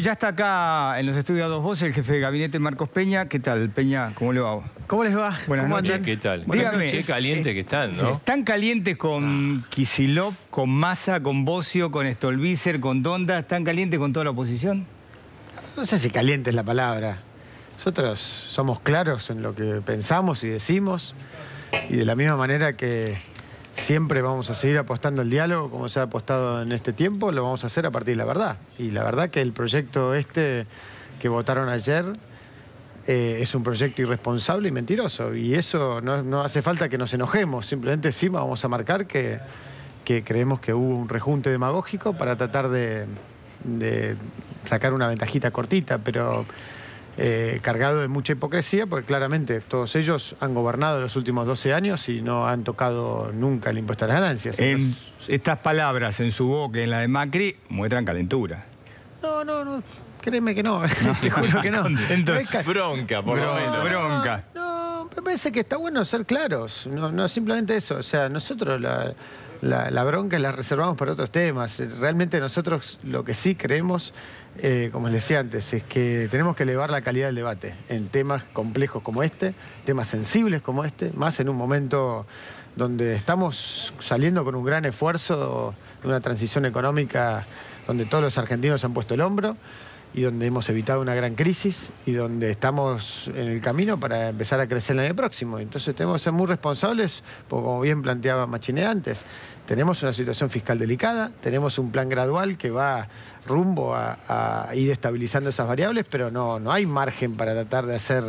Ya está acá en los estudios Dos Voces el jefe de gabinete Marcos Peña. ¿Qué tal, Peña? ¿Cómo le va? ¿Cómo les va? Buenas noches. ¿Qué tal? Dígame, Qué que están, ¿no? Están calientes con ah. Kisilov, con Massa, con Bocio, con Stolbizer, con Donda. ¿Están calientes con toda la oposición? No sé si caliente es la palabra. Nosotros somos claros en lo que pensamos y decimos. Y de la misma manera que Siempre vamos a seguir apostando al diálogo como se ha apostado en este tiempo, lo vamos a hacer a partir de la verdad. Y la verdad que el proyecto este que votaron ayer eh, es un proyecto irresponsable y mentiroso. Y eso no, hace falta que nos enojemos, simplemente sí vamos a marcar que, creemos que hubo un rejunte demagógico para tratar de, de sacar una ventajita cortita, pero... Eh, cargado de mucha hipocresía, porque claramente todos ellos han gobernado los últimos 12 años y no han tocado nunca el impuesto a las ganancias. estas palabras en su boca en la de Macri muestran calentura. No, no, no. Créeme que no, te juro que no. Entonces, bronca, por lo menos. Bronca. No, me parece que está bueno ser claros. No, no simplemente eso. O sea, nosotros la, la, bronca la reservamos para otros temas. Realmente nosotros lo que sí creemos, eh, como les decía antes, es que tenemos que elevar la calidad del debate en temas complejos como este, temas sensibles como este, más en un momento donde estamos saliendo con un gran esfuerzo de una transición económica donde todos los argentinos han puesto el hombro y donde hemos evitado una gran crisis y donde estamos en el camino para empezar a crecer en el año próximo. Entonces tenemos que ser muy responsables, como bien planteaba Machine antes, tenemos una situación fiscal delicada, tenemos un plan gradual que va rumbo a, ir estabilizando esas variables, pero no, no hay margen para tratar de hacer...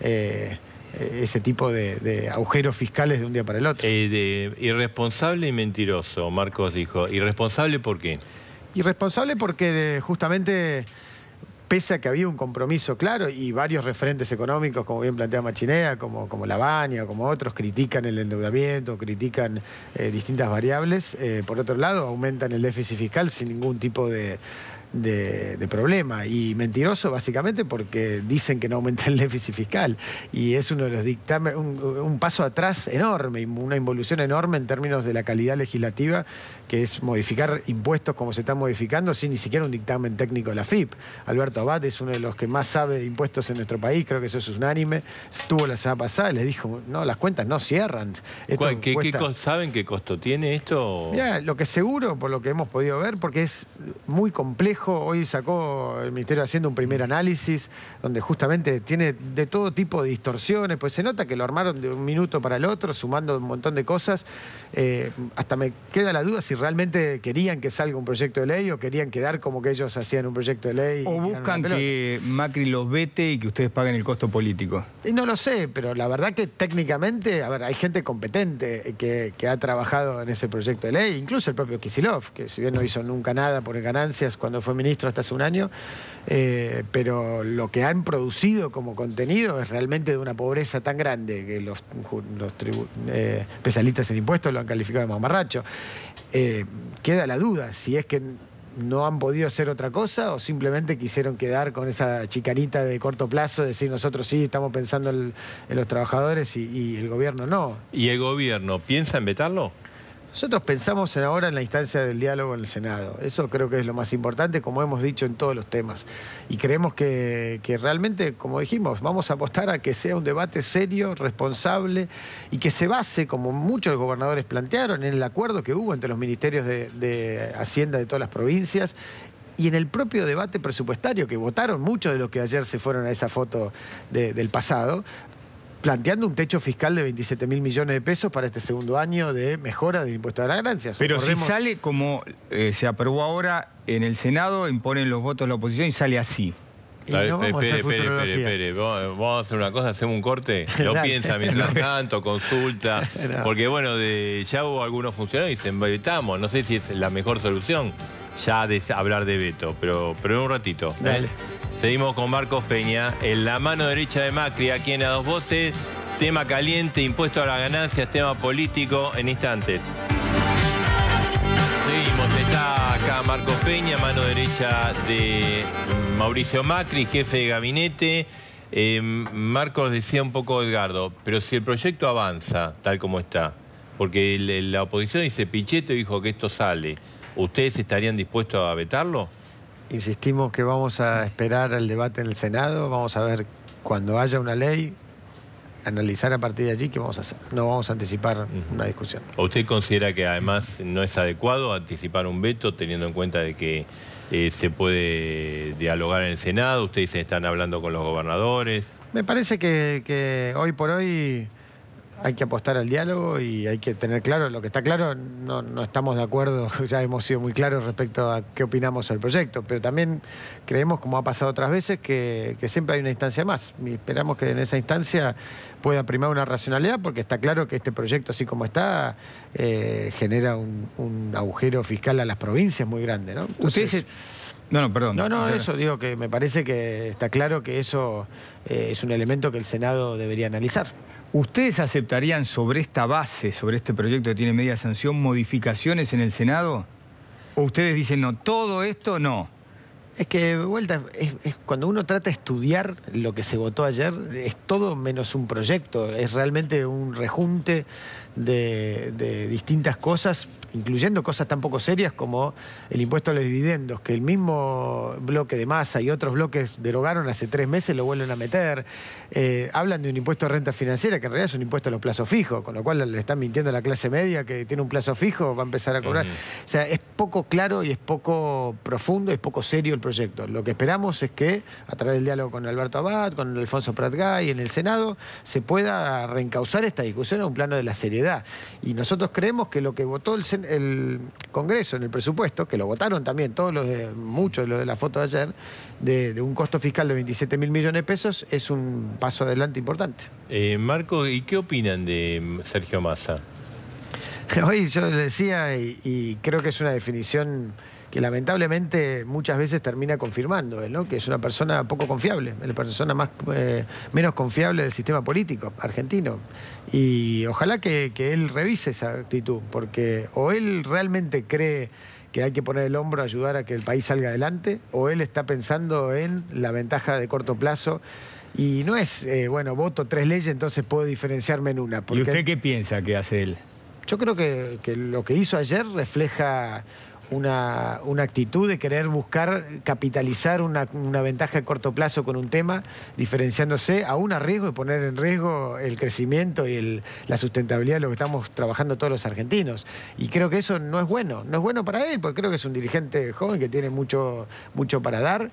Eh, eh, ese tipo de, agujeros fiscales de un día para el otro. Eh, irresponsable y mentiroso, Marcos dijo. ¿Irresponsable por qué? Irresponsable porque justamente pese a que había un compromiso claro y varios referentes económicos, como bien plantea Machinea, como, como Lavagna, como otros, critican el endeudamiento, critican eh, distintas variables. Eh, por otro lado, aumentan el déficit fiscal sin ningún tipo de, problema. Y mentiroso básicamente porque dicen que no aumenta el déficit fiscal. Y es uno de los dictámenes, un, paso atrás enorme, una involución enorme en términos de la calidad legislativa que es modificar impuestos como se están modificando sin ni siquiera un dictamen técnico de la FIP. Alberto Abad es uno de los que más sabe de impuestos en nuestro país, creo que eso es unánime. Estuvo la semana pasada y le dijo, no, las cuentas no cierran. ¿Saben qué costo tiene esto? lo que seguro, por lo que hemos podido ver, porque es muy complejo, hoy sacó el Ministerio haciendo un primer análisis donde justamente tiene de todo tipo de distorsiones, pues se nota que lo armaron de un minuto para el otro, sumando un montón de cosas. Eh, hasta me queda la duda si realmente querían que salga un proyecto de ley o querían quedar como que ellos hacían un proyecto de ley. O buscan que Macri los vete y que ustedes paguen el costo político. Y no lo sé, pero la verdad que técnicamente, a ver, hay gente competente que, ha trabajado en ese proyecto de ley, incluso el propio Kisilov, que si bien no hizo nunca nada por ganancias cuando fue ministro hasta hace un año, eh, pero lo que han producido como contenido es realmente de una pobreza tan grande que los, eh, especialistas en impuestos lo han calificado de mamarracho. marracho. Eh, queda la duda si es que no han podido hacer otra cosa o simplemente quisieron quedar con esa chicanita de corto plazo, decir nosotros sí estamos pensando en, los trabajadores y el gobierno no. ¿Y el gobierno piensa en vetarlo? Nosotros pensamos en ahora en la instancia del diálogo en el Senado. Eso creo que es lo más importante, como hemos dicho en todos los temas. Y creemos que, realmente, como dijimos, vamos a apostar a que sea un debate serio, responsable y que se base, como muchos gobernadores plantearon, en el acuerdo que hubo entre los ministerios de, Hacienda de todas las provincias y en el propio debate presupuestario, que votaron muchos de los que ayer se fueron a esa foto del pasado, planteando un techo fiscal de 27 mil millones de pesos para este segundo año de mejora del impuesto a las ganancias. Pero si sale como eh, se aprobó ahora en el Senado, imponen los votos de la oposición y sale así. Espere, espere, espere, Vamos a hacer una cosa, hacemos un corte. Lo piensa mientras tanto, consulta. Porque bueno, de, ya hubo algunos funcionarios y dicen, vetamos. No sé si es la mejor solución ya de hablar de veto, pero, pero en un ratito. Dale. Seguimos con Marcos Peña, en la mano derecha de Macri, aquí en A Dos Voces, tema caliente, impuesto a las ganancias, tema político, en instantes. Seguimos, está acá Marcos Peña, mano derecha de Mauricio Macri, jefe de gabinete. Em, Marcos decía un poco Edgardo, pero si el proyecto avanza tal como está, porque la oposición dice, Pichetto dijo que esto sale, ¿ustedes estarían dispuestos a vetarlo? Insistimos que vamos a esperar el debate en el Senado, vamos a ver cuando haya una ley, analizar a partir de allí qué vamos a hacer. No vamos a anticipar una discusión. ¿Usted considera que además no es adecuado anticipar un veto teniendo en cuenta de que eh, se puede dialogar en el Senado? Ustedes están hablando con los gobernadores. Me parece que hoy por hoy hay que apostar al diálogo y hay que tener claro, lo que está claro, no, estamos de acuerdo, ya hemos sido muy claros respecto a qué opinamos del proyecto, pero también creemos, como ha pasado otras veces, que, siempre hay una instancia más y esperamos que en esa instancia pueda primar una racionalidad porque está claro que este proyecto, así como está, eh, genera un, agujero fiscal a las provincias muy grande. ¿no? No, perdón. No, no, eso digo que me parece que está claro que eso eh, es un elemento que el Senado debería analizar. ¿Ustedes aceptarían sobre esta base, sobre este proyecto que tiene media sanción, modificaciones en el Senado? ¿O ustedes dicen, no, todo esto no? Es que, vuelta, cuando uno trata de estudiar lo que se votó ayer, es todo menos un proyecto, es realmente un rejunte de, distintas cosas, incluyendo cosas tan poco serias como el impuesto a los dividendos, que el mismo bloque de masa y otros bloques derogaron hace tres meses, lo vuelven a meter. Eh, hablan de un impuesto a renta financiera, que en realidad es un impuesto a los plazos fijos, con lo cual le están mintiendo a la clase media que tiene un plazo fijo, va a empezar a cobrar. O sea, es poco claro y es poco profundo, es poco serio el proyecto. Lo que esperamos es que, a través del diálogo con Alberto Abad, con Alfonso Pratgay en el Senado, se pueda reencauzar esta discusión a un plano de la seriedad y nosotros creemos que lo que votó el, Congreso en el presupuesto, que lo votaron también todos los de, muchos de los de la foto de ayer, de, un costo fiscal de 27 mil millones de pesos, es un paso adelante importante. Eh, Marco, ¿y qué opinan de Sergio Massa? Hoy yo decía, y creo que es una definición que lamentablemente muchas veces termina confirmando que es una persona poco confiable, la persona más, eh, menos confiable del sistema político argentino. Y ojalá que, él revise esa actitud, porque o él realmente cree que hay que poner el hombro a ayudar a que el país salga adelante, o él está pensando en la ventaja de corto plazo y no es, eh, bueno, voto tres leyes, entonces puedo diferenciarme en una. ¿Y usted qué piensa que hace él? Yo creo que lo que hizo ayer refleja una, actitud de querer buscar capitalizar una, ventaja a corto plazo con un tema, diferenciándose aún a riesgo de poner en riesgo el crecimiento y la sustentabilidad de lo que estamos trabajando todos los argentinos. Y creo que eso no es bueno, no es bueno para él, porque creo que es un dirigente joven que tiene mucho, mucho para dar.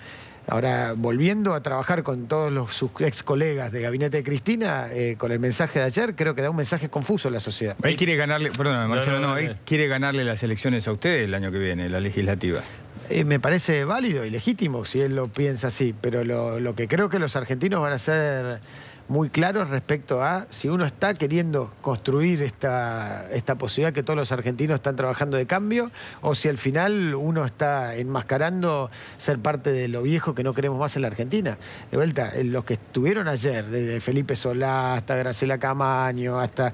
Ahora, volviendo a trabajar con todos los, sus ex colegas de gabinete de Cristina, eh, con el mensaje de ayer, creo que da un mensaje confuso a la sociedad. Él quiere ganarle, no, él quiere ganarle las elecciones a ustedes el año que viene, la legislativa? Eh, me parece válido y legítimo si él lo piensa así, pero lo, lo que creo que los argentinos van a hacer muy claros respecto a si uno está queriendo construir esta, esta posibilidad que todos los argentinos están trabajando de cambio o si al final uno está enmascarando ser parte de lo viejo que no queremos más en la Argentina. De vuelta, eh, los que estuvieron ayer, desde Felipe Solá hasta Graciela Camaño, hasta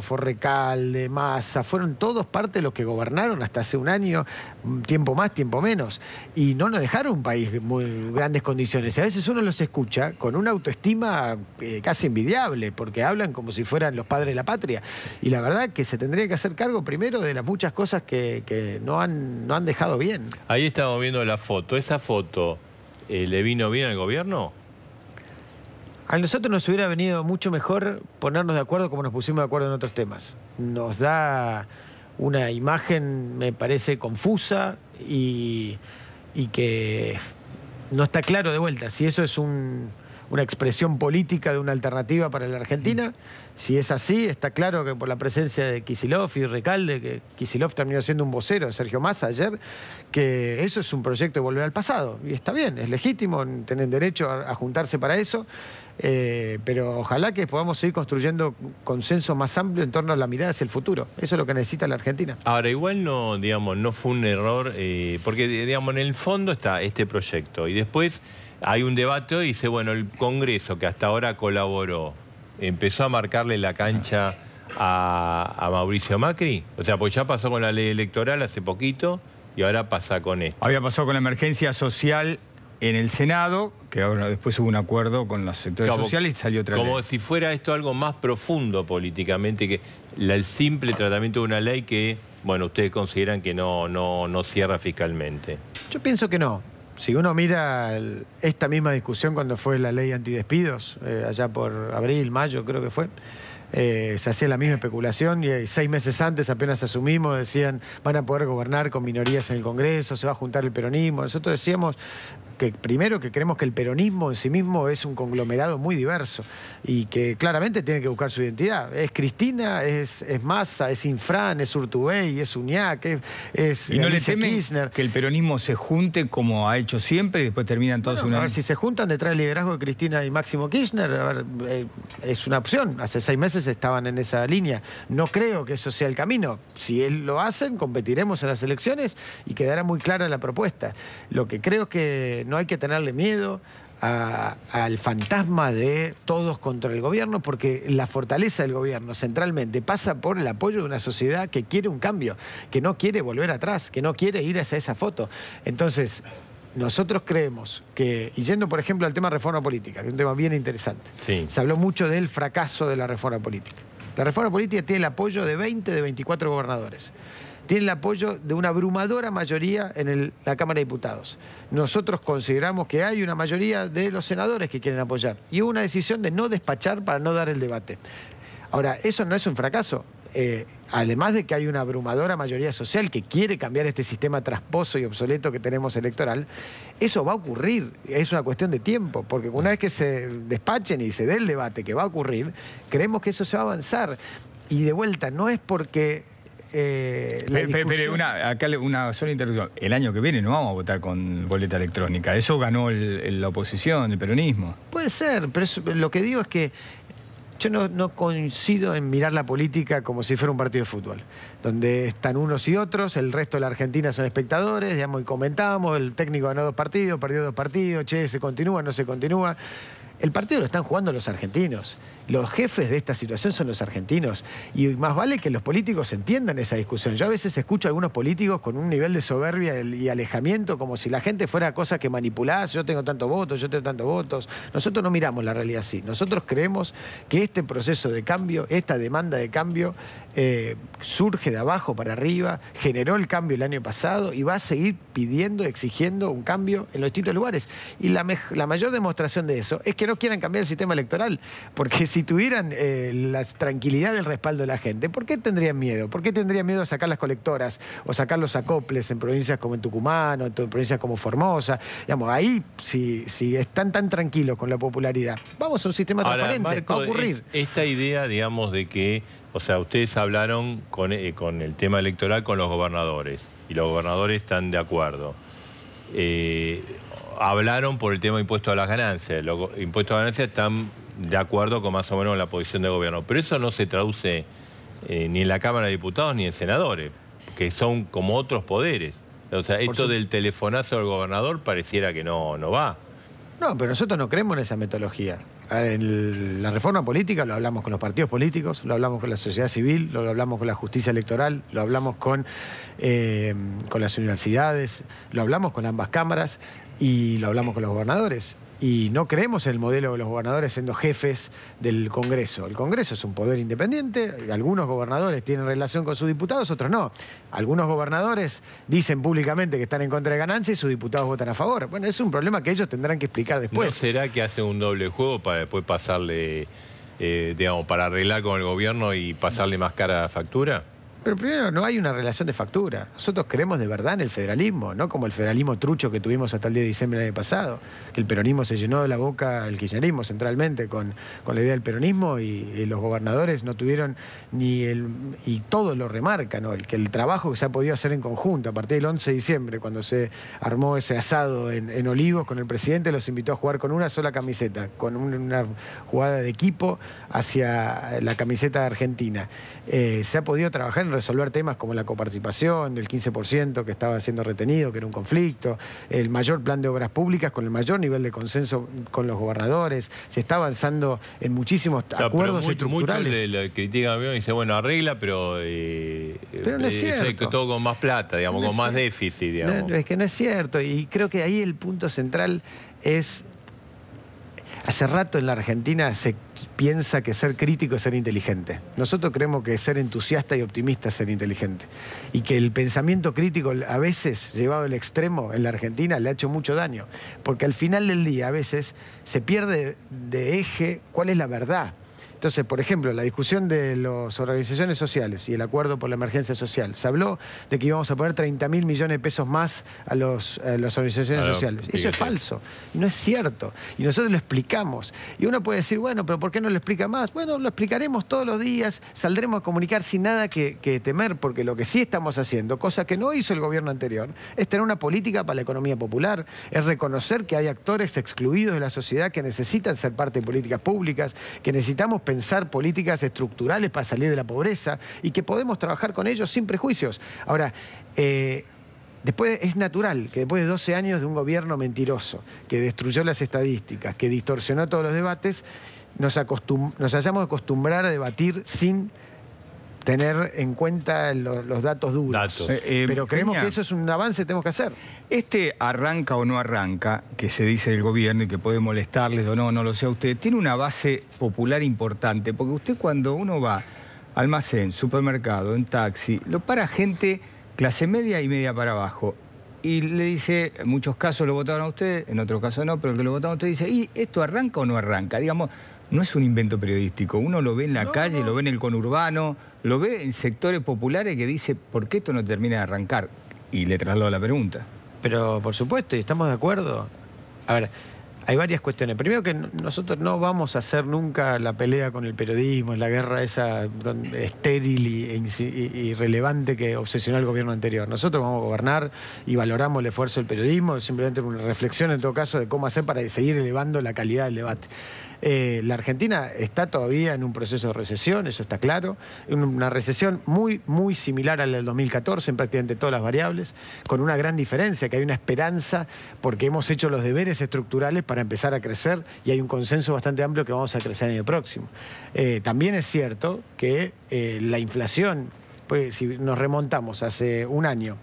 Forrecal, de Massa, fueron todos parte de los que gobernaron hasta hace un año, mm, tiempo más, tiempo menos. Y no nos dejaron un país en grandes condiciones. a veces uno los escucha con una autoestima eh, casi envidiable, porque hablan como si fueran los padres de la patria. Y la verdad que se tendría que hacer cargo primero de las muchas cosas que, no, han, no han dejado bien. Ahí estamos viendo la foto. ¿Esa foto eh, le vino bien al gobierno? A nosotros nos hubiera venido mucho mejor ponernos de acuerdo como nos pusimos de acuerdo en otros temas. Nos da una imagen, me parece, confusa y que no está claro de vuelta si eso es un, una expresión política de una alternativa para la Argentina. Si es así, está claro que por la presencia de Kisilov y Recalde, que Kisilov terminó siendo un vocero de Sergio Massa ayer, que eso es un proyecto de volver al pasado. Y está bien, es legítimo, tienen derecho a, juntarse para eso. Eh, pero ojalá que podamos seguir construyendo consenso más amplio en torno a la mirada hacia el futuro. Eso es lo que necesita la Argentina. Ahora, igual no, digamos, no fue un error, eh, porque digamos, en el fondo está este proyecto y después hay un debate y dice, bueno, el Congreso que hasta ahora colaboró, empezó a marcarle la cancha a, Mauricio Macri. O sea, pues ya pasó con la ley electoral hace poquito y ahora pasa con esto. Había pasado con la emergencia social en el Senado, que ahora después hubo un acuerdo con los sectores sociales y salió otra Como si fuera esto algo más profundo políticamente que el simple tratamiento de una ley que, bueno, ustedes consideran que no, no, no cierra fiscalmente. Yo pienso que no si uno mira esta misma discusión cuando fue la ley antidespidos, eh, allá por abril, mayo creo que fue, eh, se hacía la misma especulación y eh, seis meses antes apenas asumimos, decían van a poder gobernar con minorías en el Congreso, se va a juntar el peronismo. Nosotros decíamos, primero que creemos que el peronismo en sí mismo es un conglomerado muy diverso y que claramente tiene que buscar su identidad. Es Cristina, es, es Massa, es Infran, es Urtubey, es Uñac, es, es ¿Y no le Kirchner. Que el peronismo se junte como ha hecho siempre y después terminan todos bueno, una. A ver, si se juntan detrás del liderazgo de Cristina y Máximo Kirchner, a ver, eh, es una opción. Hace seis meses estaban en esa línea. No creo que eso sea el camino. Si él lo hacen, competiremos en las elecciones y quedará muy clara la propuesta. Lo que creo que no hay que tenerle miedo al fantasma de todos contra el gobierno, porque la fortaleza del gobierno centralmente pasa por el apoyo de una sociedad que quiere un cambio, que no quiere volver atrás, que no quiere ir hacia esa foto. Entonces, nosotros creemos que, y yendo por ejemplo al tema de reforma política, que es un tema bien interesante, se habló mucho del fracaso de la reforma política. La reforma política tiene el apoyo de 20 de 24 gobernadores tiene el apoyo de una abrumadora mayoría en la Cámara de Diputados. Nosotros consideramos que hay una mayoría de los senadores que quieren apoyar y hubo una decisión de no despachar para no dar el debate. Ahora, eso no es un fracaso. Eh, además de que hay una abrumadora mayoría social que quiere cambiar este sistema trasposo y obsoleto que tenemos electoral, eso va a ocurrir, es una cuestión de tiempo, porque una vez que se despachen y se dé el debate que va a ocurrir, creemos que eso se va a avanzar. Y de vuelta, no es porque eh, una, acá una sola interrupción. El año que viene no vamos a votar con boleta electrónica. Eso ganó la oposición, el peronismo. Puede ser, pero lo que digo es que yo no, coincido en mirar la política como si fuera un partido de fútbol, donde están unos y otros, el resto de la Argentina son espectadores, digamos, y comentamos, el técnico ganó dos partidos, perdió dos partidos, che, se continúa, no se continúa. El partido lo están jugando los argentinos. Los jefes de esta situación son los argentinos y más vale que los políticos entiendan esa discusión. Yo a veces escucho a algunos políticos con un nivel de soberbia y alejamiento como si la gente fuera cosa que manipulás, yo tengo tantos votos, yo tengo tantos votos. Nosotros no miramos la realidad así. Nosotros creemos que este proceso de cambio, esta demanda de cambio, eh, surge de abajo para arriba, generó el cambio el año pasado y va a seguir pidiendo, exigiendo un cambio en los distintos lugares. Y la, la mayor demostración de eso es que no quieran cambiar el sistema electoral, porque si tuvieran eh, la tranquilidad del respaldo de la gente, ¿por qué tendrían miedo? ¿Por qué tendrían miedo a sacar las colectoras o sacar los acoples en provincias como en Tucumán o en provincias como Formosa? Digamos, ahí, si, si están tan tranquilos con la popularidad, vamos a un sistema transparente, a ocurrir. E-, esta idea, digamos, de que o sea, ustedes hablaron con, eh, con, el tema electoral con los gobernadores y los gobernadores están de acuerdo. Eh, hablaron por el tema impuesto a las ganancias. Los impuestos a ganancias están de acuerdo con más o menos la posición del gobierno. Pero eso no se traduce eh, ni en la Cámara de Diputados ni en senadores, que son como otros poderes. O sea, esto del telefonazo del gobernador pareciera que no, no va. No, pero nosotros no creemos en esa metodología. Ah, en la reforma política lo hablamos con los partidos políticos, lo hablamos con la sociedad civil, lo hablamos con la justicia electoral, lo hablamos con, eh, con las universidades, lo hablamos con ambas cámaras y lo hablamos con los gobernadores y no creemos en el modelo de los gobernadores siendo jefes del Congreso. El Congreso es un poder independiente, algunos gobernadores tienen relación con sus diputados, otros no. Algunos gobernadores dicen públicamente que están en contra de ganancia y sus diputados votan a favor. Bueno, es un problema que ellos tendrán que explicar después. ¿No será que hacen un doble juego para después pasarle, eh, digamos, para arreglar con el gobierno y pasarle más cara a la factura? Pero primero, no hay una relación de factura. Nosotros creemos de verdad en el federalismo, no como el federalismo trucho que tuvimos hasta el 10 de diciembre del año pasado, que el peronismo se llenó de la boca, el kirchnerismo centralmente, con, la idea del peronismo y, los gobernadores no tuvieron ni el... y todos lo remarcan que el trabajo que se ha podido hacer en conjunto a partir del 11 de diciembre, cuando se armó ese asado en, Olivos con el presidente, los invitó a jugar con una sola camiseta, con una jugada de equipo hacia la camiseta de Argentina. Eh, se ha podido trabajar resolver temas como la coparticipación, el 15% que estaba siendo retenido, que era un conflicto, el mayor plan de obras públicas con el mayor nivel de consenso con los gobernadores, se está avanzando en muchísimos acuerdos estructurales. Muchos le, y dice, bueno, arregla, pero... Eh, pero no eh, es cierto. todo con más plata, digamos, con más déficit, digamos. es que no es cierto y creo que ahí el punto central es Hace rato en la Argentina se piensa que ser crítico es ser inteligente. Nosotros creemos que ser entusiasta y optimista es ser inteligente. Y que el pensamiento crítico a veces, llevado al extremo en la Argentina, le ha hecho mucho daño. Porque al final del día a veces se pierde de eje cuál es la verdad. Entonces, por ejemplo, la discusión de las organizaciones sociales y el acuerdo por la emergencia social. Se habló de que íbamos a poner 30 mil millones de pesos más a, los, las organizaciones sociales. Eso es falso, no es cierto. Y nosotros lo explicamos. Y uno puede decir, bueno, pero ¿por qué no lo explica más? Bueno, lo explicaremos todos los días, saldremos a comunicar sin nada que, que temer, porque lo que sí estamos haciendo, cosa que no hizo el gobierno anterior, es tener una política para la economía popular, es reconocer que hay actores excluidos de la sociedad que necesitan ser parte de políticas públicas, que necesitamos pensar políticas estructurales para salir de la pobreza y que podemos trabajar con ellos sin prejuicios. Ahora, eh, Después es natural que después de 12 años de un gobierno mentiroso, que destruyó las estadísticas, que distorsionó todos los debates, nos, acostum nos hayamos acostumbrado a debatir sin tener en cuenta los, datos duros. Eh, eh, pero creemos que eso es un avance que tenemos que hacer. Este arranca o no arranca, que se dice del gobierno y que puede molestarles o no, no lo sé a usted, tiene una base popular importante, porque usted cuando uno va almacén, supermercado, en taxi, lo para gente clase media y media para abajo. Y le dice, en muchos casos lo votaron a usted, en otros casos no, pero el que lo votaron a usted dice, ¿y esto arranca o no arranca? Digamos, no es un invento periodístico. Uno lo ve en la calle, lo ve en el conurbano, lo ve en sectores populares que dice, ¿por qué esto no termina de arrancar? Y le traslado la pregunta. Pero por supuesto, y estamos de acuerdo. A ver, hay varias cuestiones. Primero que nosotros no vamos a hacer nunca la pelea con el periodismo, la guerra esa estéril y, e irrelevante que obsesionó al gobierno anterior. Nosotros vamos a gobernar y valoramos el esfuerzo del periodismo, simplemente una reflexión en todo caso de cómo hacer para seguir elevando la calidad del debate. Eh, la Argentina está todavía en un proceso de recesión, eso está claro, una recesión muy, muy similar a la del 2014 en prácticamente todas las variables, con una gran diferencia, que hay una esperanza porque hemos hecho los deberes estructurales para empezar a crecer y hay un consenso bastante amplio que vamos a crecer en el próximo. Eh, también es cierto que eh, la inflación, pues si nos remontamos hace un año,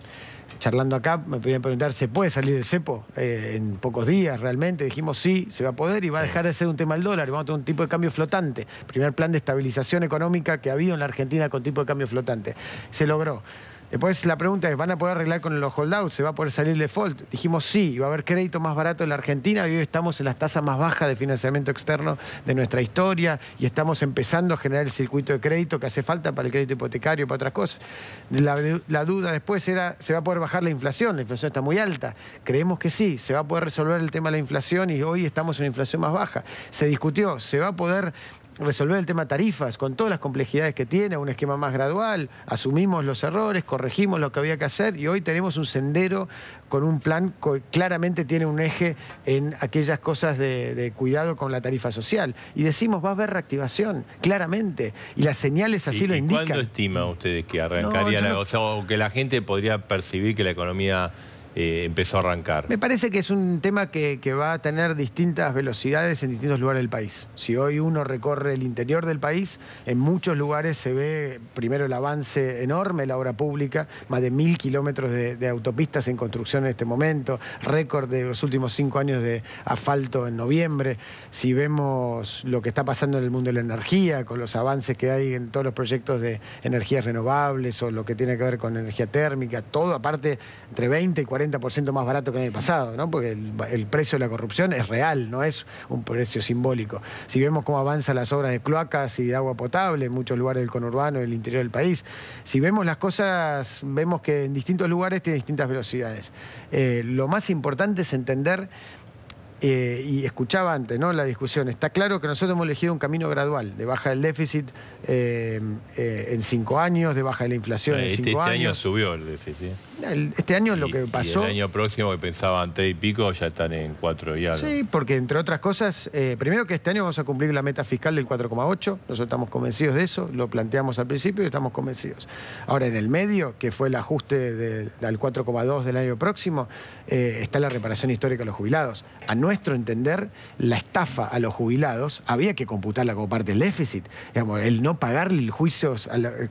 charlando acá, me podían preguntar, ¿se puede salir del cepo eh, en pocos días realmente? Dijimos, sí, se va a poder y va a dejar de ser un tema el dólar, vamos a tener un tipo de cambio flotante. Primer plan de estabilización económica que ha habido en la Argentina con tipo de cambio flotante. Se logró. Después la pregunta es, ¿van a poder arreglar con los holdouts? ¿Se va a poder salir default? Dijimos sí, va a haber crédito más barato en la Argentina y hoy estamos en las tasas más bajas de financiamiento externo de nuestra historia y estamos empezando a generar el circuito de crédito que hace falta para el crédito hipotecario, para otras cosas. La, la duda después era, ¿se va a poder bajar la inflación? La inflación está muy alta. Creemos que sí, se va a poder resolver el tema de la inflación y hoy estamos en una inflación más baja. Se discutió, ¿se va a poder resolver el tema tarifas con todas las complejidades que tiene, un esquema más gradual, asumimos los errores, corregimos lo que había que hacer y hoy tenemos un sendero con un plan que claramente tiene un eje en aquellas cosas de, cuidado con la tarifa social. Y decimos, va a haber reactivación, claramente, y las señales así lo indican. ¿Cuándo estima ustedes que arrancaría la o que la gente podría percibir que la economía eh, empezó a arrancar. Me parece que es un tema que, va a tener distintas velocidades en distintos lugares del país. Si hoy uno recorre el interior del país, en muchos lugares se ve primero el avance enorme la obra pública, más de mil kilómetros de, de autopistas en construcción en este momento, récord de los últimos cinco años de asfalto en noviembre. Si vemos lo que está pasando en el mundo de la energía, con los avances que hay en todos los proyectos de energías renovables o lo que tiene que ver con energía térmica, todo aparte entre 20 y 40 más barato que el pasado, ¿no? Porque el, precio de la corrupción es real, no es un precio simbólico. Si vemos cómo avanzan las obras de cloacas y de agua potable en muchos lugares del conurbano, del interior del país, si vemos las cosas, vemos que en distintos lugares tiene distintas velocidades. Eh, lo más importante es entender eh, y escuchaba antes ¿no? la discusión, está claro que nosotros hemos elegido un camino gradual, de baja del déficit eh, eh, en cinco años, de baja de la inflación este, en cinco este año subió el déficit. Este año lo que pasó... el año próximo que pensaban tres y pico ya están en cuatro y algo. Sí, porque entre otras cosas, primero que este año vamos a cumplir la meta fiscal del 4,8, nosotros estamos convencidos de eso, lo planteamos al principio y estamos convencidos. Ahora, en el medio, que fue el ajuste al 4,2 del año próximo, eh, está la reparación histórica a los jubilados. A nuestro entender, la estafa a los jubilados había que computarla como parte del déficit. el no pagarle el juicio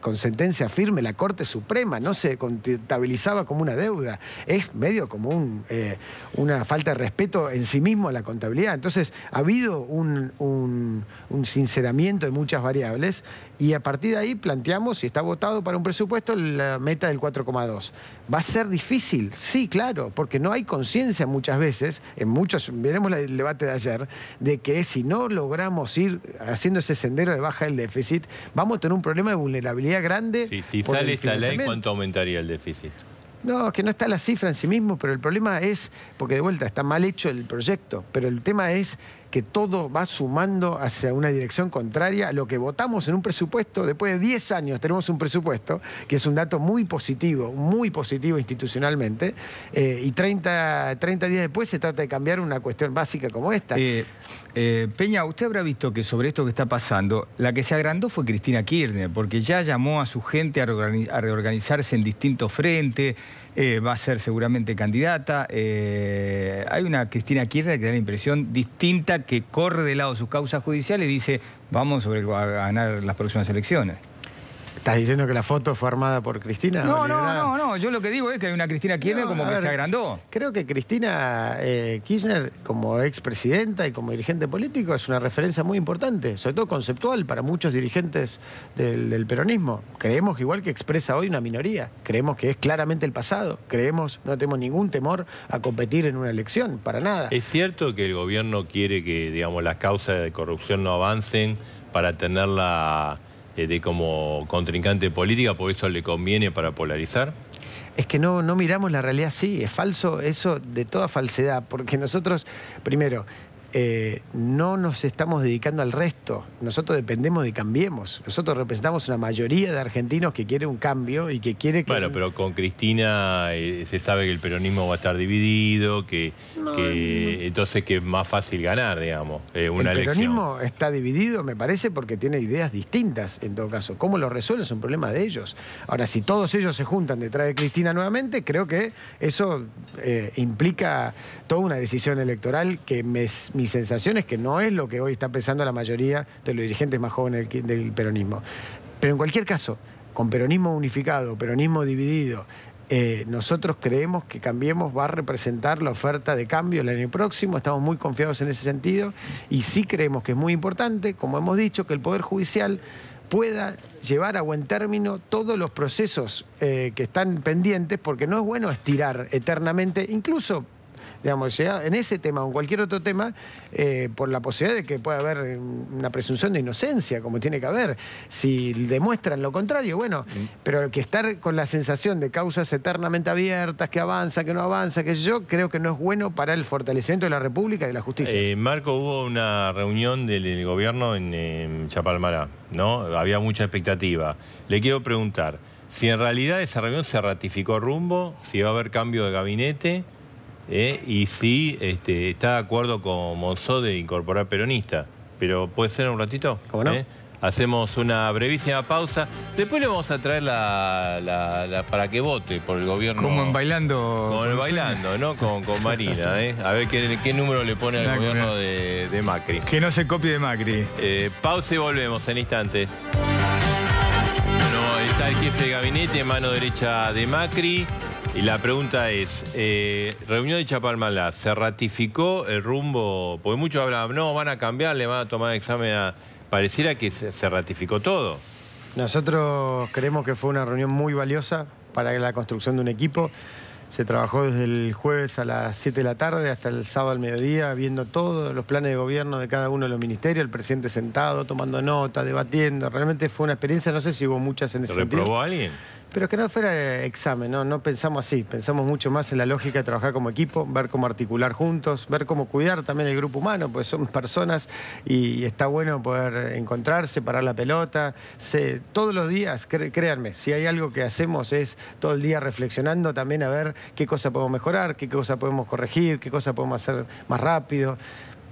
con sentencia firme, la Corte Suprema no se contabilizaba como una deuda. Es medio como eh, una falta de respeto en sí mismo a la contabilidad. Entonces, ha habido un, un sinceramiento de muchas variables y a partir de ahí planteamos, y está votado para un presupuesto, la meta del 4,2. Va a ser difícil, sí, claro, porque no hay conciencia muchas veces, en muchos, veremos el debate de ayer, de que si no logramos ir haciendo ese sendero de baja del déficit, vamos a tener un problema de vulnerabilidad grande. si sale esta ley, ¿cuánto aumentaría el déficit? No, que no está la cifra en sí mismo, pero el problema es, porque de vuelta está mal hecho el proyecto, pero el tema es que todo va sumando hacia una dirección contraria a lo que votamos en un presupuesto. Después de 10 años tenemos un presupuesto, que es un dato muy positivo, muy positivo institucionalmente, eh, y 30, 30 días después se trata de cambiar una cuestión básica como esta. Eh, eh, Peña, usted habrá visto que sobre esto que está pasando, la que se agrandó fue Cristina Kirchner, porque ya llamó a su gente a reorganizarse en distintos frentes eh, va a ser seguramente candidata. Eh, hay una Cristina Kirchner que da la impresión distinta que corre de lado sus causas judiciales y dice, vamos a ganar las próximas elecciones. ¿Estás diciendo que la foto fue armada por Cristina? No, no, no, Yo lo que digo es que hay una Cristina Kirchner como que se agrandó. Creo que Cristina eh, Kirchner, como expresidenta y como dirigente político, es una referencia muy importante, sobre todo conceptual para muchos dirigentes del, peronismo. Creemos igual que expresa hoy una minoría. Creemos que es claramente el pasado. Creemos, no tenemos ningún temor a competir en una elección, para nada. ¿Es cierto que el gobierno quiere que, digamos, las causas de corrupción no avancen para tener la... Eh, de como contrincante política, por eso le conviene para polarizar? Es que no, no miramos la realidad así, es falso eso de toda falsedad, porque nosotros, primero, eh, no nos estamos dedicando al resto. Nosotros dependemos de Cambiemos. Nosotros representamos una mayoría de argentinos que quiere un cambio y que quiere que... Bueno, pero con Cristina eh, se sabe que el peronismo va a estar dividido, que, entonces que es más fácil ganar, digamos, eh, una elección. El peronismo está dividido, me parece, porque tiene ideas distintas, en todo caso. ¿Cómo lo resuelve? Es un problema de ellos. Ahora, si todos ellos se juntan detrás de Cristina nuevamente, creo que eso implica toda una decisión electoral que me y sensaciones que no es lo que hoy está pensando la mayoría de los dirigentes más jóvenes del, peronismo. Pero en cualquier caso, con peronismo unificado, peronismo dividido, eh, nosotros creemos que Cambiemos va a representar la oferta de cambio el año próximo, estamos muy confiados en ese sentido y sí creemos que es muy importante, como hemos dicho, que el Poder Judicial pueda llevar a buen término todos los procesos eh, que están pendientes, porque no es bueno estirar eternamente, incluso digamos, en ese tema o en cualquier otro tema, eh, por la posibilidad de que pueda haber una presunción de inocencia, como tiene que haber. Si demuestran lo contrario, bueno, pero que estar con la sensación de causas eternamente abiertas, que avanza, que no avanza, que yo creo que no es bueno para el fortalecimiento de la República y de la justicia. Eh, Marco, hubo una reunión del, gobierno en, en Chapalmará, ¿no? Había mucha expectativa. Le quiero preguntar si en realidad esa reunión se ratificó rumbo, si va a haber cambio de gabinete ¿eh? y si este, está de acuerdo con Monzó de incorporar peronista. Pero puede ser un ratito. ¿Cómo no? ¿Eh? Hacemos una brevísima pausa. Después le vamos a traer la, para que vote por el gobierno. Como en bailando. Como en bailando, ¿no? Con, Marina, ¿eh? A ver qué, número le pone al gobierno de, Macri. Que no se copie de Macri. Eh, pausa y volvemos en instantes. Bueno, está el jefe de gabinete, en mano derecha de Macri. Y la pregunta es, eh, reunión de Chapalmalá, ¿se ratificó el rumbo? Porque muchos hablan, no, van a cambiar, le van a tomar examen a... Pareciera que se ratificó todo. Nosotros creemos que fue una reunión muy valiosa para la construcción de un equipo. Se trabajó desde el jueves a las 7 de la tarde hasta el sábado al mediodía, viendo todos los planes de gobierno de cada uno de los ministerios, el presidente sentado, tomando nota, debatiendo. Realmente fue una experiencia, no sé si hubo muchas en ese sentido. ¿Reprobó alguien? Pero que no fuera examen, ¿no? no pensamos así, pensamos mucho más en la lógica de trabajar como equipo, ver cómo articular juntos, ver cómo cuidar también el grupo humano, pues son personas y está bueno poder encontrarse, parar la pelota. todos los días, créanme, si hay algo que hacemos es todo el día reflexionando también a ver qué cosa podemos mejorar, qué cosa podemos corregir, qué cosa podemos hacer más rápido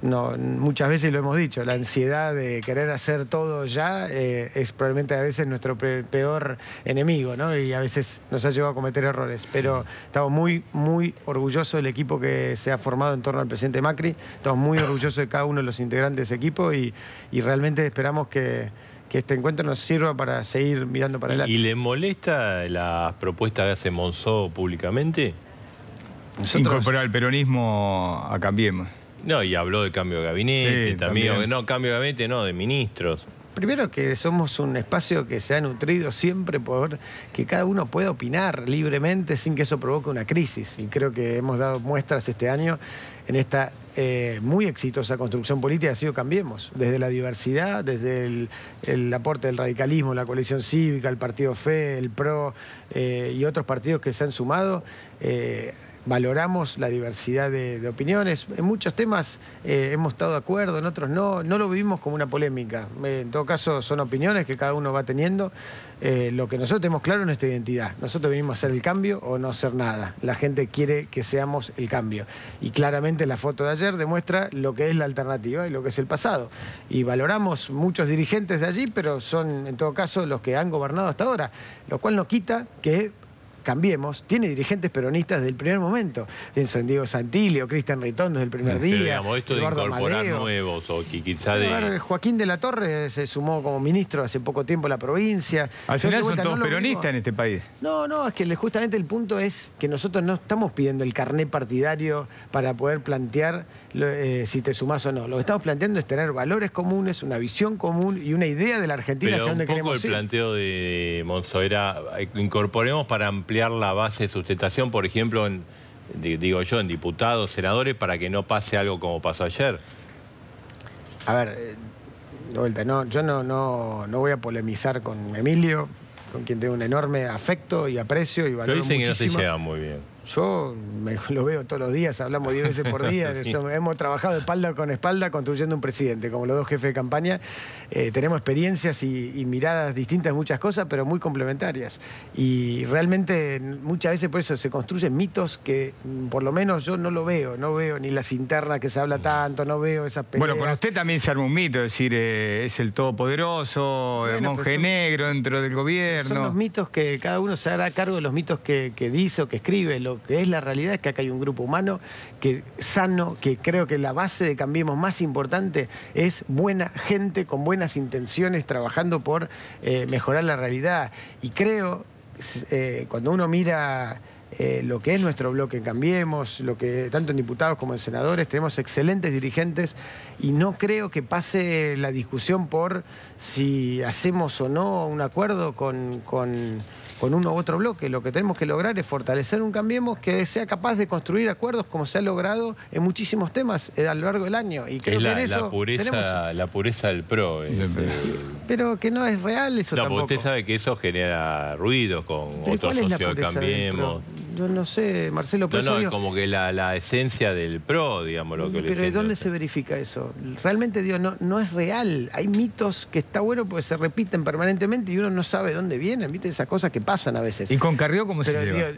no, muchas veces lo hemos dicho, la ansiedad de querer hacer todo ya eh, es probablemente a veces nuestro peor enemigo, ¿no? Y a veces nos ha llevado a cometer errores. Pero estamos muy, muy orgullosos del equipo que se ha formado en torno al presidente Macri. Estamos muy orgullosos de cada uno de los integrantes de ese equipo y, realmente esperamos que, este encuentro nos sirva para seguir mirando para adelante. ¿Y le molesta la propuesta que hace Monzó públicamente? Incorporar el peronismo a Cambiemos. No, y habló de cambio de gabinete también. No, cambio de gabinete no, de ministros. Primero que somos un espacio que se ha nutrido siempre por que cada uno pueda opinar libremente sin que eso provoque una crisis. Y creo que hemos dado muestras este año en esta eh, muy exitosa construcción política ha sido Cambiemos, desde la diversidad, desde el, aporte del radicalismo, la coalición cívica, el partido FE, el PRO eh, y otros partidos que se han sumado. Eh, valoramos la diversidad de, opiniones. En muchos temas eh, hemos estado de acuerdo, en otros no. No lo vivimos como una polémica. Eh, en todo caso, son opiniones que cada uno va teniendo. Eh, lo que nosotros tenemos claro es nuestra identidad. Nosotros venimos a hacer el cambio o no hacer nada. La gente quiere que seamos el cambio. Y claramente la foto de ayer demuestra lo que es la alternativa y lo que es el pasado. Y valoramos muchos dirigentes de allí, pero son en todo caso los que han gobernado hasta ahora. Lo cual nos quita que Cambiemos, tiene dirigentes peronistas desde el primer momento. Pienso en Diego Santilio, Cristian Ritondo desde el primer día. esto de incorporar nuevos o quizá de... Joaquín de la Torre se sumó como ministro hace poco tiempo a la provincia. Al final son todos peronistas en este país. No, no, es que justamente el punto es que nosotros no estamos pidiendo el carné partidario para poder plantear eh, si te sumás o no. Lo que estamos planteando es tener valores comunes, una visión común y una idea de la Argentina hacia queremos ir. el planteo de Monzo era eh, incorporemos para ampliar la base de sustentación, por ejemplo, en, digo yo, en diputados, senadores, para que no pase algo como pasó ayer? A ver, eh, vuelta, no, yo no, no, no voy a polemizar con Emilio, con quien tengo un enorme afecto y aprecio y valor. muy bien. Yo lo veo todos los días, hablamos 10 veces por día. Hemos trabajado espalda con espalda construyendo un presidente, como los dos jefes de campaña. Eh, tenemos experiencias y, miradas distintas muchas cosas, pero muy complementarias. Y realmente muchas veces por eso se construyen mitos que mm, por lo menos yo no lo veo, no veo ni las internas que se habla mm. tanto, no veo esas peleas. Bueno, con usted también se arma un mito, es decir, eh, es el todopoderoso, el monje negro dentro del gobierno. Son los mitos que cada uno se hará cargo de los mitos que, que dice o que escribe. Lo que es la realidad es que acá hay un grupo humano que sano, que creo que la base de Cambiemos más importante es buena gente con buena intenciones trabajando por eh, mejorar la realidad. Y creo, eh, cuando uno mira eh, lo que es nuestro bloque Cambiemos, lo que tanto en diputados como en senadores, tenemos excelentes dirigentes y no creo que pase la discusión por si hacemos o no un acuerdo con con uno u otro bloque. Lo que tenemos que lograr es fortalecer un Cambiemos que sea capaz de construir acuerdos como se ha logrado en muchísimos temas eh, a lo largo del año. Y es la, la pureza, del PRO. Eh, eh. pero que no es real eso no, Usted sabe que eso genera ruido con otros socios de Cambiemos. Yo no sé, Marcelo, pero. No, no, es como que la, esencia del pro, digamos, lo que pero le Pero dónde se verifica eso? Realmente, Dios, no, no es real. Hay mitos que está bueno porque se repiten permanentemente y uno no sabe dónde vienen, ¿viste? Esas cosas que pasan a veces. ¿Y con Carrió cómo se lleva?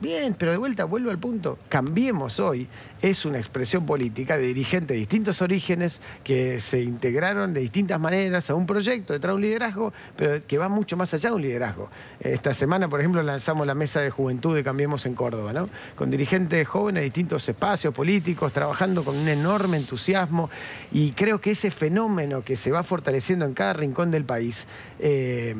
Bien, pero de vuelta vuelvo al punto. Cambiemos hoy es una expresión política de dirigentes de distintos orígenes que se integraron de distintas maneras a un proyecto, detrás de un liderazgo, pero que va mucho más allá de un liderazgo. Esta semana, por ejemplo, lanzamos la mesa de juventud de Cambiemos en Córdoba, ¿no? Con dirigentes jóvenes de distintos espacios políticos, trabajando con un enorme entusiasmo. Y creo que ese fenómeno que se va fortaleciendo en cada rincón del país eh,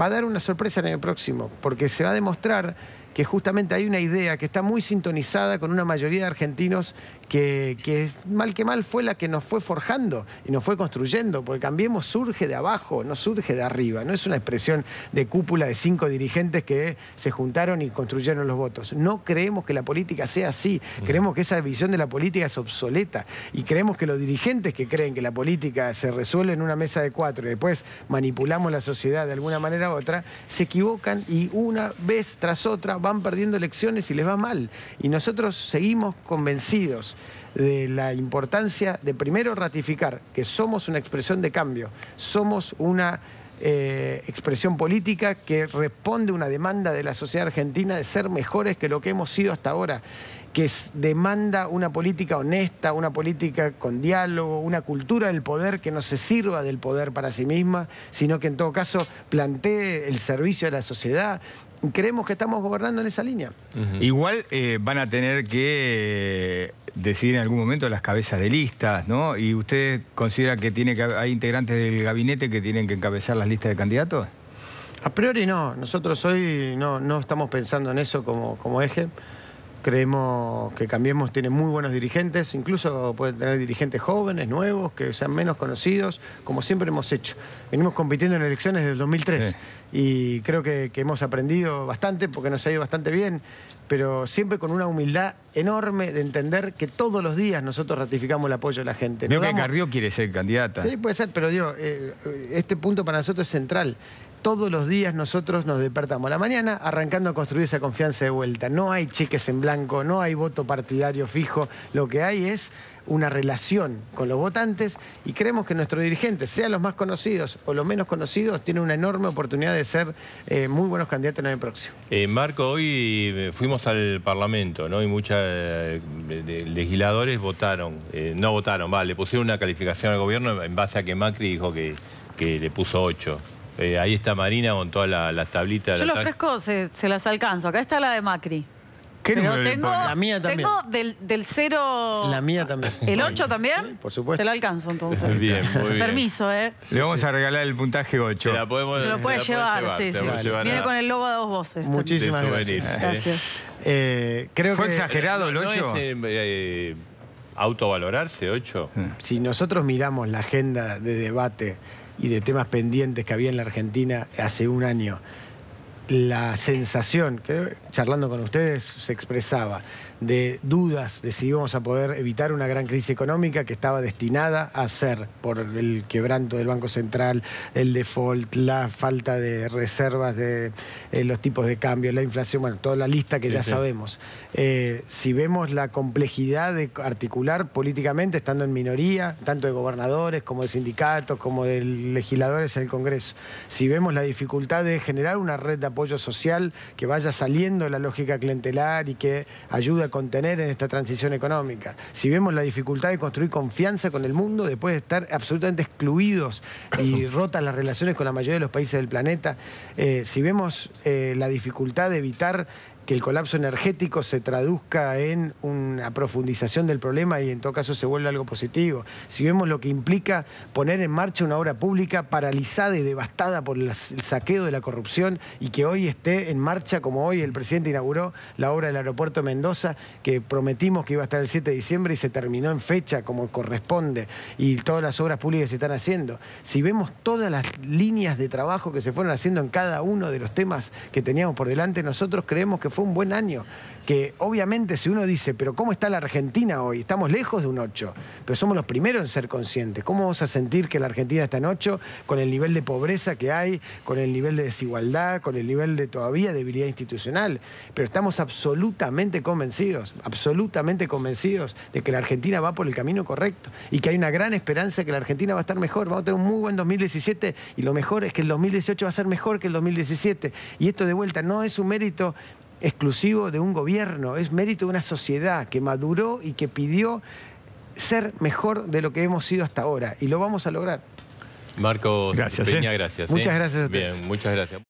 va a dar una sorpresa en el próximo, porque se va a demostrar que justamente hay una idea que está muy sintonizada con una mayoría de argentinos que, mal que mal fue la que nos fue forjando y nos fue construyendo, porque Cambiemos surge de abajo, no surge de arriba, no es una expresión de cúpula de cinco dirigentes que se juntaron y construyeron los votos. No creemos que la política sea así, creemos que esa visión de la política es obsoleta y creemos que los dirigentes que creen que la política se resuelve en una mesa de cuatro y después manipulamos la sociedad de alguna manera u otra, se equivocan y una vez tras otra van perdiendo elecciones y les va mal. Y nosotros seguimos convencidos de la importancia de primero ratificar que somos una expresión de cambio, somos una eh, expresión política que responde a una demanda de la sociedad argentina de ser mejores que lo que hemos sido hasta ahora que demanda una política honesta, una política con diálogo, una cultura del poder que no se sirva del poder para sí misma, sino que en todo caso plantee el servicio de la sociedad, creemos que estamos gobernando en esa línea. Igual eh, van a tener que eh, decidir en algún momento las cabezas de listas, ¿no? ¿Y usted considera que, tiene que hay integrantes del gabinete que tienen que encabezar las listas de candidatos? A priori no, nosotros hoy no, no estamos pensando en eso como, como eje. Creemos que Cambiemos tiene muy buenos dirigentes, incluso puede tener dirigentes jóvenes, nuevos, que sean menos conocidos, como siempre hemos hecho. Venimos compitiendo en elecciones desde el 2003 y creo que, hemos aprendido bastante porque nos ha ido bastante bien, pero siempre con una humildad enorme de entender que todos los días nosotros ratificamos el apoyo de la gente. Veo que Carrió quiere ser candidata. Sí, puede ser, pero digo, eh, este punto para nosotros es central. Todos los días nosotros nos despertamos a la mañana arrancando a construir esa confianza de vuelta. No hay cheques en blanco, no hay voto partidario fijo. Lo que hay es una relación con los votantes y creemos que nuestros dirigentes, sean los más conocidos o los menos conocidos, tienen una enorme oportunidad de ser eh, muy buenos candidatos en el próximo. Eh, Marco, hoy eh, fuimos al Parlamento ¿no? y muchos legisladores votaron, no votaron, le pusieron una calificación al gobierno en base a que Macri dijo que, que le puso 8. Eh, ahí está Marina con todas las tablitas. Yo la lo ofrezco, se, las alcanzo. Acá está la de Macri. ¿Qué tengo, la mía también. Tengo del, cero... La mía también. ¿El 8 también? Sí, por supuesto. Se lo alcanzo entonces. Bien, muy bien. Permiso, ¿eh? Le vamos a regalar el puntaje 8. Se se lo puede llevar, sí, sí. Viene con el logo de dos voces. Muchísimas gracias. Gracias. ¿Fue ¿eh? Eh, exagerado el 8? autovalorarse, Ocho. Si nosotros miramos la agenda de debate y de temas pendientes que había en la Argentina hace un año, la sensación que charlando con ustedes se expresaba de dudas de si íbamos a poder evitar una gran crisis económica que estaba destinada a ser por el quebranto del Banco Central, el default, la falta de reservas de eh, los tipos de cambio, la inflación, bueno, toda la lista que ya sabemos. Eh, si vemos la complejidad de articular políticamente, estando en minoría, tanto de gobernadores como de sindicatos, como de legisladores en el Congreso, si vemos la dificultad de generar una red de apoyo social que vaya saliendo de la lógica clientelar y que ayude a contener en esta transición económica. Si vemos la dificultad de construir confianza con el mundo después de estar absolutamente excluidos y rotas las relaciones con la mayoría de los países del planeta, eh, si vemos eh, la dificultad de evitar que el colapso energético se traduzca en una profundización del problema y en todo caso se vuelve algo positivo. Si vemos lo que implica poner en marcha una obra pública paralizada y devastada por el saqueo de la corrupción y que hoy esté en marcha, como hoy el presidente inauguró la obra del aeropuerto de Mendoza, que prometimos que iba a estar el 7 de diciembre y se terminó en fecha como corresponde, y todas las obras públicas se están haciendo. Si vemos todas las líneas de trabajo que se fueron haciendo en cada uno de los temas que teníamos por delante, nosotros creemos que fue un buen año. Que obviamente si uno dice, pero ¿cómo está la Argentina hoy? Estamos lejos de un 8, pero somos los primeros en ser conscientes. ¿Cómo vamos a sentir que la Argentina está en 8 con el nivel de pobreza que hay, con el nivel de desigualdad, con el nivel de todavía debilidad institucional? Pero estamos absolutamente convencidos, absolutamente convencidos de que la Argentina va por el camino correcto y que hay una gran esperanza de que la Argentina va a estar mejor. Vamos a tener un muy buen 2017 y lo mejor es que el 2018 va a ser mejor que el 2017. Y esto de vuelta no es un mérito exclusivo de un gobierno, es mérito de una sociedad que maduró y que pidió ser mejor de lo que hemos sido hasta ahora y lo vamos a lograr. Marcos gracias, eh. gracias. Muchas eh. gracias a ti. muchas gracias.